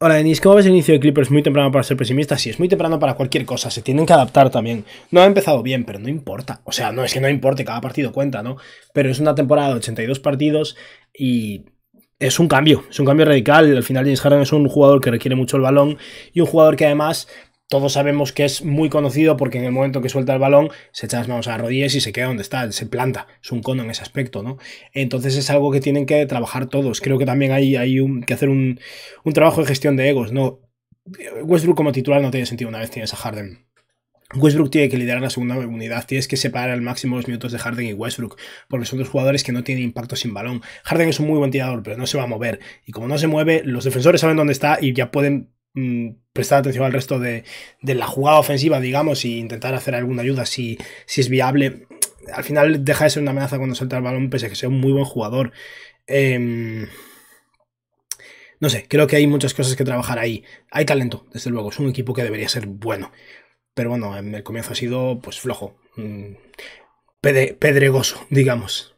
Hola Denis, ¿cómo ves el inicio de es Muy temprano para ser pesimista. Sí, es muy temprano para cualquier cosa, se tienen que adaptar también. No ha empezado bien, pero no importa. O sea, no es que no importe, cada partido cuenta, ¿no? Pero es una temporada de 82 partidos y es un cambio, es un cambio radical. Al final James Harden es un jugador que requiere mucho el balón y un jugador que además todos sabemos que es muy conocido porque en el momento que suelta el balón se echa las manos a rodillas y se queda donde está, se planta, es un cono en ese aspecto, ¿no? Entonces es algo que tienen que trabajar todos. Creo que también hay, que hacer un, trabajo de gestión de egos, ¿no? Westbrook como titular no tiene sentido una vez tienes a Harden. Westbrook tiene que liderar la segunda unidad, tienes que separar al máximo los minutos de Harden y Westbrook, porque son dos jugadores que no tienen impacto sin balón. Harden es un muy buen tirador, pero no se va a mover, y como no se mueve, los defensores saben dónde está y ya pueden mm, prestar atención al resto de, la jugada ofensiva, digamos, e intentar hacer alguna ayuda si, si es viable. Al final deja de ser una amenaza cuando salta el balón, pese a que sea un muy buen jugador. Em, no sé, creo que hay muchas cosas que trabajar ahí. Hay talento, desde luego, es un equipo que debería ser bueno. Pero bueno, en el comienzo ha sido pues flojo, mm, pedregoso, digamos.